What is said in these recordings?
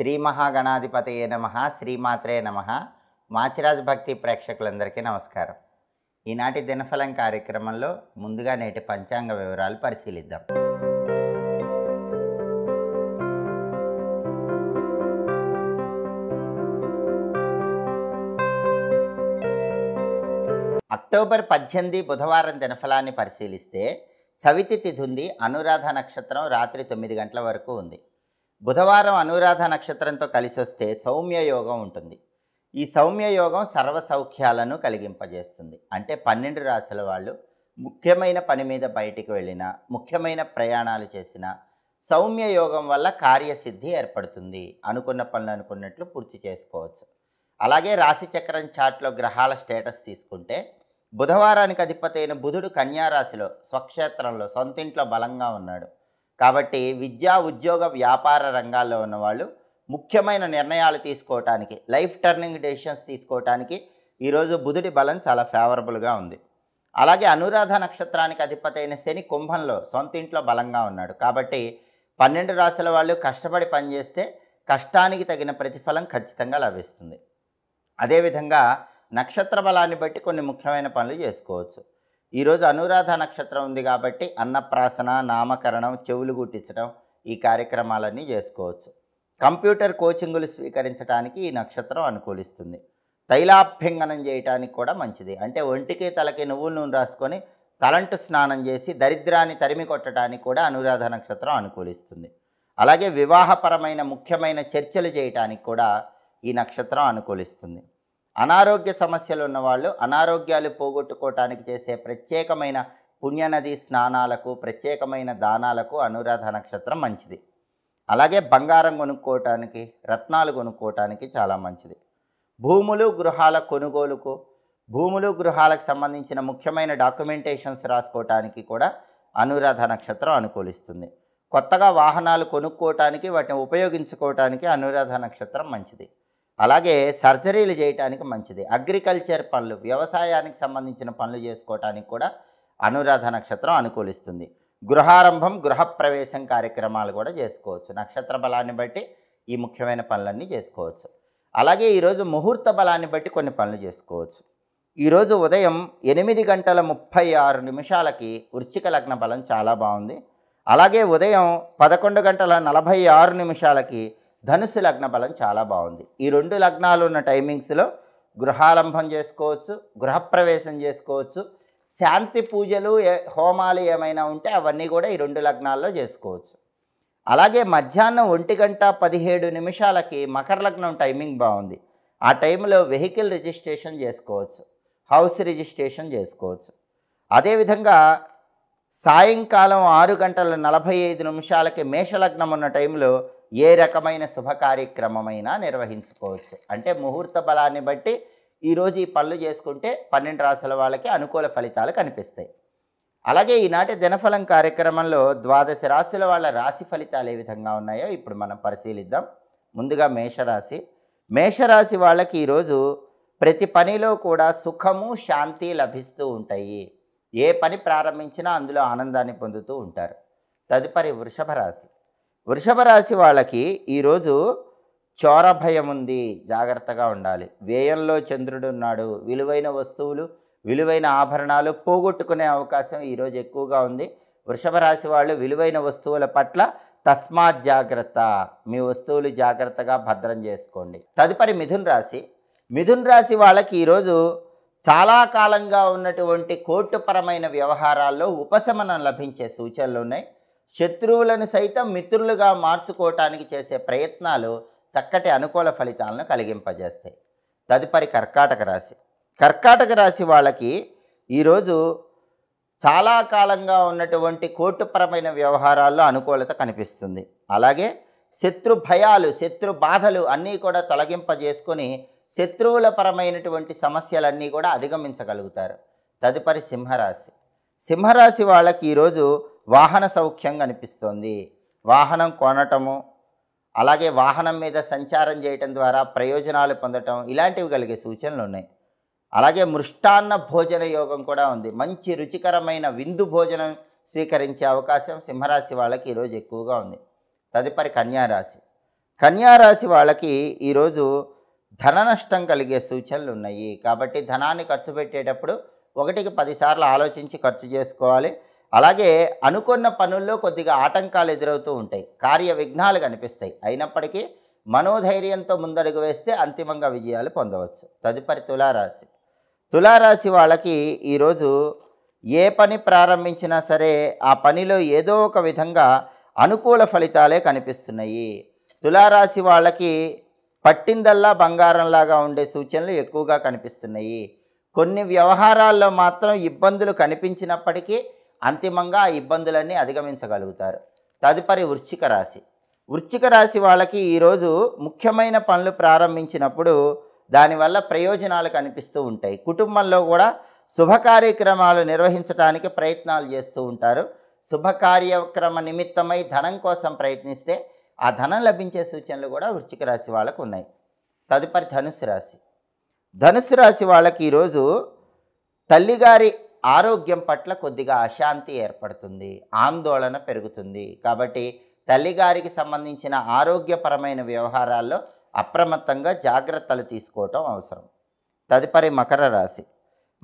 శ్రీ మహాగణాధిపతయే నమ శ్రీమాత్రే నమ మాచిరాజ్ భక్తి ప్రేక్షకులందరికీ నమస్కారం ఈనాటి దినఫలం కార్యక్రమంలో ముందుగా నేటి పంచాంగ వివరాలు పరిశీలిద్దాం అక్టోబర్ పద్దెనిమిది బుధవారం దినఫలాన్ని పరిశీలిస్తే చవితి తిథి ఉంది అనురాధ నక్షత్రం రాత్రి తొమ్మిది గంటల వరకు ఉంది బుధవారం అనురాధ నక్షత్రంతో కలిసి వస్తే సౌమ్య యోగం ఉంటుంది ఈ సౌమ్య యోగం సర్వ సౌఖ్యాలను కలిగింపజేస్తుంది అంటే పన్నెండు రాశుల వాళ్ళు ముఖ్యమైన పని మీద బయటికి వెళ్ళినా ముఖ్యమైన ప్రయాణాలు చేసినా సౌమ్య యోగం వల్ల కార్యసిద్ధి ఏర్పడుతుంది అనుకున్న పనులు అనుకున్నట్లు పూర్తి చేసుకోవచ్చు అలాగే రాశిచక్రం చాట్లో గ్రహాల స్టేటస్ తీసుకుంటే బుధవారానికి అధిపతైన బుధుడు కన్యారాశిలో స్వక్షేత్రంలో సొంతింట్లో బలంగా ఉన్నాడు కాబట్టి విద్యా ఉద్యోగ వ్యాపార రంగాల్లో ఉన్నవాళ్ళు ముఖ్యమైన నిర్ణయాలు తీసుకోవటానికి లైఫ్ టర్నింగ్ డెసిషన్స్ తీసుకోవటానికి ఈరోజు బుధుడి బలం చాలా ఫేవరబుల్గా ఉంది అలాగే అనురాధ నక్షత్రానికి అధిపతి అయిన శని కుంభంలో సొంత ఇంట్లో బలంగా ఉన్నాడు కాబట్టి పన్నెండు రాశుల వాళ్ళు కష్టపడి పనిచేస్తే కష్టానికి తగిన ప్రతిఫలం ఖచ్చితంగా లభిస్తుంది అదేవిధంగా నక్షత్ర బలాన్ని బట్టి కొన్ని ముఖ్యమైన పనులు చేసుకోవచ్చు ఈరోజు అనురాధ నక్షత్రం ఉంది కాబట్టి అన్నప్రాసన నామకరణం చెవులు గుట్టించడం ఈ కార్యక్రమాలన్నీ చేసుకోవచ్చు కంప్యూటర్ కోచింగులు స్వీకరించడానికి ఈ నక్షత్రం అనుకూలిస్తుంది తైలాభ్యంగనం చేయడానికి కూడా మంచిది అంటే ఒంటికి తలకి నువ్వులు నూనె రాసుకొని తలంటు స్నానం చేసి దరిద్రాన్ని తరిమి కొట్టడానికి కూడా అనురాధ నక్షత్రం అనుకూలిస్తుంది అలాగే వివాహపరమైన ముఖ్యమైన చర్చలు చేయటానికి కూడా ఈ నక్షత్రం అనుకూలిస్తుంది అనారోగ్య సమస్యలు ఉన్నవాళ్ళు అనారోగ్యాలు పోగొట్టుకోవటానికి చేసే ప్రత్యేకమైన పుణ్యనది స్నానాలకు ప్రత్యేకమైన దానాలకు అనురాధ నక్షత్రం మంచిది అలాగే బంగారం కొనుక్కోవటానికి రత్నాలు కొనుక్కోవటానికి చాలా మంచిది భూములు గృహాల కొనుగోలుకు భూములు గృహాలకు సంబంధించిన ముఖ్యమైన డాక్యుమెంటేషన్స్ రాసుకోవటానికి కూడా అనురాధ నక్షత్రం అనుకూలిస్తుంది కొత్తగా వాహనాలు కొనుక్కోవటానికి వాటిని ఉపయోగించుకోవటానికి అనురాధ నక్షత్రం మంచిది అలాగే సర్జరీలు చేయటానికి మంచిది అగ్రికల్చర్ పనులు వ్యవసాయానికి సంబంధించిన పనులు చేసుకోవటానికి కూడా అనురాధ నక్షత్రం అనుకూలిస్తుంది గృహారంభం గృహప్రవేశం కార్యక్రమాలు కూడా చేసుకోవచ్చు నక్షత్ర బలాన్ని బట్టి ఈ ముఖ్యమైన పనులన్నీ చేసుకోవచ్చు అలాగే ఈరోజు ముహూర్త బలాన్ని బట్టి కొన్ని పనులు చేసుకోవచ్చు ఈరోజు ఉదయం ఎనిమిది గంటల ముప్పై ఆరు నిమిషాలకి వృచ్చిక లగ్న బలం చాలా బాగుంది అలాగే ఉదయం పదకొండు గంటల నలభై ఆరు నిమిషాలకి ధనుసు లగ్న బలం చాలా బాగుంది ఈ రెండు లగ్నాలు ఉన్న టైమింగ్స్లో గృహాలంభం చేసుకోవచ్చు గృహప్రవేశం చేసుకోవచ్చు శాంతి పూజలు హోమాలు ఏమైనా ఉంటే అవన్నీ కూడా ఈ రెండు లగ్నాల్లో చేసుకోవచ్చు అలాగే మధ్యాహ్నం ఒంటి గంట పదిహేడు నిమిషాలకి మకర లగ్నం టైమింగ్ బాగుంది ఆ టైంలో వెహికల్ రిజిస్ట్రేషన్ చేసుకోవచ్చు హౌస్ రిజిస్ట్రేషన్ చేసుకోవచ్చు అదేవిధంగా సాయంకాలం ఆరు గంటల నలభై ఐదు నిమిషాలకి మేషలగ్నం ఉన్న టైంలో ఏ రకమైన శుభ కార్యక్రమమైనా నిర్వహించుకోవచ్చు అంటే ముహూర్త బలాన్ని బట్టి ఈరోజు ఈ పనులు చేసుకుంటే పన్నెండు రాసుల వాళ్ళకి అనుకూల ఫలితాలు కనిపిస్తాయి అలాగే ఈనాటి దినఫలం కార్యక్రమంలో ద్వాదశ రాశుల వాళ్ళ రాశి ఫలితాలు ఏ విధంగా ఉన్నాయో ఇప్పుడు మనం పరిశీలిద్దాం ముందుగా మేషరాశి మేషరాశి వాళ్ళకి ఈరోజు ప్రతి పనిలో కూడా సుఖము శాంతి లభిస్తూ ఉంటాయి ఏ పని ప్రారంభించినా అందులో ఆనందాన్ని పొందుతూ ఉంటారు తదుపరి వృషభ రాశి వృషభ రాశి వాళ్ళకి ఈరోజు చోర భయం ఉంది జాగ్రత్తగా ఉండాలి వ్యయంలో చంద్రుడు ఉన్నాడు విలువైన వస్తువులు విలువైన ఆభరణాలు పోగొట్టుకునే అవకాశం ఈరోజు ఎక్కువగా ఉంది వృషభ రాశి వాళ్ళు విలువైన వస్తువుల పట్ల తస్మాత్ జాగ్రత్త మీ వస్తువులు జాగ్రత్తగా భద్రం చేసుకోండి తదుపరి మిథున్ రాశి మిథున్ రాశి వాళ్ళకి ఈరోజు చాలా కాలంగా ఉన్నటువంటి కోర్టుపరమైన వ్యవహారాల్లో ఉపశమనం లభించే సూచనలు ఉన్నాయి శత్రువులను సైతం మిత్రులుగా మార్చుకోవటానికి చేసే ప్రయత్నాలు చక్కటి అనుకూల ఫలితాలను కలిగింపజేస్తాయి తదుపరి కర్కాటక రాశి కర్కాటక రాశి వాళ్ళకి ఈరోజు చాలా కాలంగా ఉన్నటువంటి కోర్టుపరమైన వ్యవహారాల్లో అనుకూలత కనిపిస్తుంది అలాగే శత్రు భయాలు శత్రు బాధలు అన్నీ కూడా తొలగింపజేసుకొని శత్రువుల పరమైనటువంటి సమస్యలన్నీ కూడా అధిగమించగలుగుతారు తదుపరి సింహరాశి సింహరాశి వాళ్ళకి ఈరోజు వాహన సౌఖ్యం కనిపిస్తోంది వాహనం కొనటము అలాగే వాహనం మీద సంచారం చేయటం ద్వారా ప్రయోజనాలు పొందటం ఇలాంటివి కలిగే సూచనలు ఉన్నాయి అలాగే మృష్టాన్న భోజన యోగం కూడా ఉంది మంచి రుచికరమైన విందు భోజనం స్వీకరించే అవకాశం సింహరాశి వాళ్ళకి ఈరోజు ఎక్కువగా ఉంది తదుపరి కన్యారాశి కన్యారాశి వాళ్ళకి ఈరోజు ధన నష్టం కలిగే సూచనలు ఉన్నాయి కాబట్టి ధనాన్ని ఖర్చు పెట్టేటప్పుడు ఒకటికి పదిసార్లు ఆలోచించి ఖర్చు చేసుకోవాలి అలాగే అనుకున్న పనుల్లో కొద్దిగా ఆటంకాలు ఎదురవుతూ ఉంటాయి కార్య విఘ్నాలు కనిపిస్తాయి అయినప్పటికీ మనోధైర్యంతో ముందడుగు వేస్తే అంతిమంగా విజయాలు పొందవచ్చు తదుపరి తులారాశి తులారాశి వాళ్ళకి ఈరోజు ఏ పని ప్రారంభించినా సరే ఆ పనిలో ఏదో ఒక విధంగా అనుకూల ఫలితాలే కనిపిస్తున్నాయి తులారాశి వాళ్ళకి పట్టిందల్లా బంగారంలాగా ఉండే సూచనలు ఎక్కువగా కనిపిస్తున్నాయి కొన్ని వ్యవహారాల్లో మాత్రం ఇబ్బందులు కనిపించినప్పటికీ అంతిమంగా ఆ ఇబ్బందులన్నీ అధిగమించగలుగుతారు తదుపరి వృశ్చిక రాశి వృశ్చిక రాశి వాళ్ళకి ఈరోజు ముఖ్యమైన పనులు ప్రారంభించినప్పుడు దానివల్ల ప్రయోజనాలు కనిపిస్తూ ఉంటాయి కుటుంబంలో కూడా శుభ కార్యక్రమాలు నిర్వహించడానికి ప్రయత్నాలు చేస్తూ ఉంటారు శుభ కార్యక్రమ నిమిత్తమై ధనం కోసం ప్రయత్నిస్తే ఆ ధనం లభించే సూచనలు కూడా వృశ్చిక రాశి వాళ్ళకు ఉన్నాయి తదుపరి ధనుసు రాశి ధనుసు రాశి వాళ్ళకి ఈరోజు తల్లిగారి ఆరోగ్యం పట్ల కొద్దిగా అశాంతి ఏర్పడుతుంది ఆందోళన పెరుగుతుంది కాబట్టి తల్లిగారికి సంబంధించిన ఆరోగ్యపరమైన వ్యవహారాల్లో అప్రమత్తంగా జాగ్రత్తలు తీసుకోవటం అవసరం తదుపరి మకర రాశి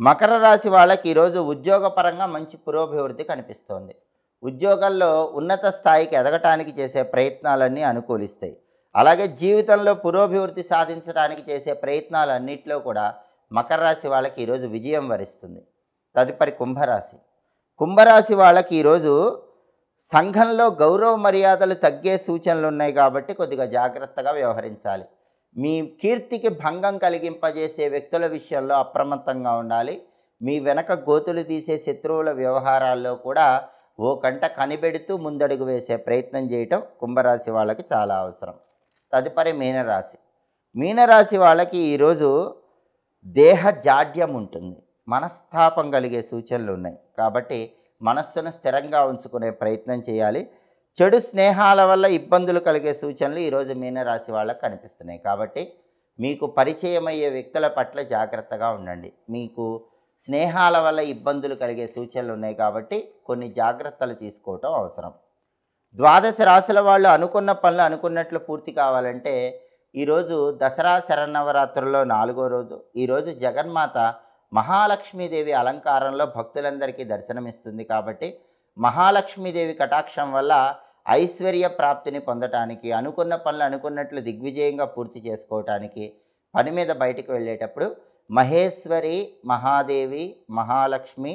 మకర రాశి వాళ్ళకి ఈరోజు ఉద్యోగపరంగా మంచి పురోభివృద్ధి కనిపిస్తోంది ఉద్యోగాల్లో ఉన్నత స్థాయికి ఎదగటానికి చేసే ప్రయత్నాలన్నీ అనుకూలిస్తాయి అలాగే జీవితంలో పురోభివృద్ధి సాధించడానికి చేసే ప్రయత్నాలన్నింటిలో కూడా మకర రాశి వాళ్ళకి ఈరోజు విజయం వరిస్తుంది తదుపరి కుంభరాశి కుంభరాశి వాళ్ళకి ఈరోజు సంఘంలో గౌరవ మర్యాదలు తగ్గే సూచనలు ఉన్నాయి కాబట్టి కొద్దిగా జాగ్రత్తగా వ్యవహరించాలి మీ కీర్తికి భంగం కలిగింపజేసే వ్యక్తుల విషయంలో అప్రమత్తంగా ఉండాలి మీ వెనక గోతులు తీసే శత్రువుల వ్యవహారాల్లో కూడా ఓ కంట కనిపెడుతూ ముందడుగు వేసే ప్రయత్నం చేయటం కుంభరాశి వాళ్ళకి చాలా అవసరం తదుపరి మీనరాశి మీనరాశి వాళ్ళకి ఈరోజు దేహ జాడ్యం ఉంటుంది మనస్తాపం కలిగే సూచనలు ఉన్నాయి కాబట్టి మనస్సును స్థిరంగా ఉంచుకునే ప్రయత్నం చేయాలి చెడు స్నేహాల వల్ల ఇబ్బందులు కలిగే సూచనలు ఈరోజు మీనరాశి వాళ్ళకు కనిపిస్తున్నాయి కాబట్టి మీకు పరిచయం అయ్యే వ్యక్తుల పట్ల జాగ్రత్తగా ఉండండి మీకు స్నేహాల వల్ల ఇబ్బందులు కలిగే సూచనలు ఉన్నాయి కాబట్టి కొన్ని జాగ్రత్తలు తీసుకోవటం అవసరం ద్వాదశ రాశుల వాళ్ళు అనుకున్న పనులు అనుకున్నట్లు పూర్తి కావాలంటే ఈరోజు దసరా శరణవరాత్రుల్లో నాలుగో రోజు ఈరోజు జగన్మాత మహాలక్ష్మీదేవి అలంకారంలో భక్తులందరికీ దర్శనమిస్తుంది కాబట్టి మహాలక్ష్మీదేవి కటాక్షం వల్ల ఐశ్వర్య ప్రాప్తిని పొందటానికి అనుకున్న పనులు అనుకున్నట్లు దిగ్విజయంగా పూర్తి చేసుకోవటానికి పని మీద బయటికి వెళ్ళేటప్పుడు మహేశ్వరి మహాదేవి మహాలక్ష్మి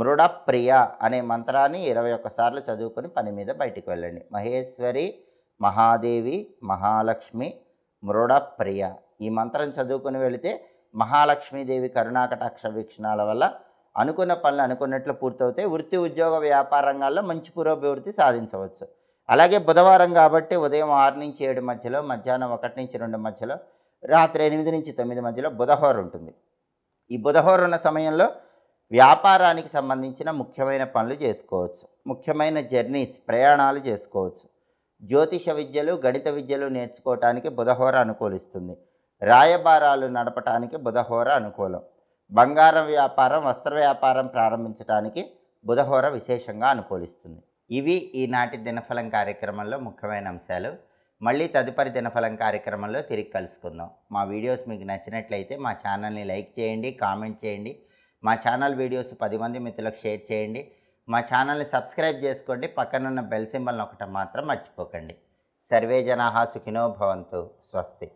మృడప్రియ అనే మంత్రాన్ని ఇరవై ఒక్కసార్లు చదువుకొని పని మీద బయటకు వెళ్ళండి మహేశ్వరి మహాదేవి మహాలక్ష్మి మృడప్రియ ఈ మంత్రం చదువుకొని వెళితే మహాలక్ష్మీదేవి కరుణాకటాక్ష వీక్షణాల వల్ల అనుకున్న పనులు అనుకున్నట్లు పూర్తవుతాయి వృత్తి ఉద్యోగ వ్యాపార రంగాల్లో మంచి పురోభివృద్ధి సాధించవచ్చు అలాగే బుధవారం కాబట్టి ఉదయం ఆరు నుంచి ఏడు మధ్యలో మధ్యాహ్నం ఒకటి నుంచి రెండు మధ్యలో రాత్రి ఎనిమిది నుంచి తొమ్మిది మధ్యలో బుధహోర ఉంటుంది ఈ బుధహోరు ఉన్న సమయంలో వ్యాపారానికి సంబంధించిన ముఖ్యమైన పనులు చేసుకోవచ్చు ముఖ్యమైన జర్నీస్ ప్రయాణాలు చేసుకోవచ్చు జ్యోతిష విద్యలు గణిత విద్యలు నేర్చుకోవటానికి బుధహోర అనుకూలిస్తుంది రాయబారాలు నడపటానికి బుధహోర అనుకూలం బంగారం వ్యాపారం వస్త్ర వ్యాపారం ప్రారంభించడానికి బుధహోర విశేషంగా అనుకూలిస్తుంది ఇవి ఈనాటి దినఫలం కార్యక్రమంలో ముఖ్యమైన అంశాలు మళ్ళీ తదుపరి దినఫలం కార్యక్రమంలో తిరిగి కలుసుకుందాం మా వీడియోస్ మీకు నచ్చినట్లయితే మా ఛానల్ని లైక్ చేయండి కామెంట్ చేయండి మా ఛానల్ వీడియోస్ పది మంది మిత్రులకు షేర్ చేయండి మా ఛానల్ని సబ్స్క్రైబ్ చేసుకోండి పక్కనున్న బెల్ సింబల్ ఒకటి మాత్రం మర్చిపోకండి సర్వే జనాహా సుఖినో భవంతు స్వస్తి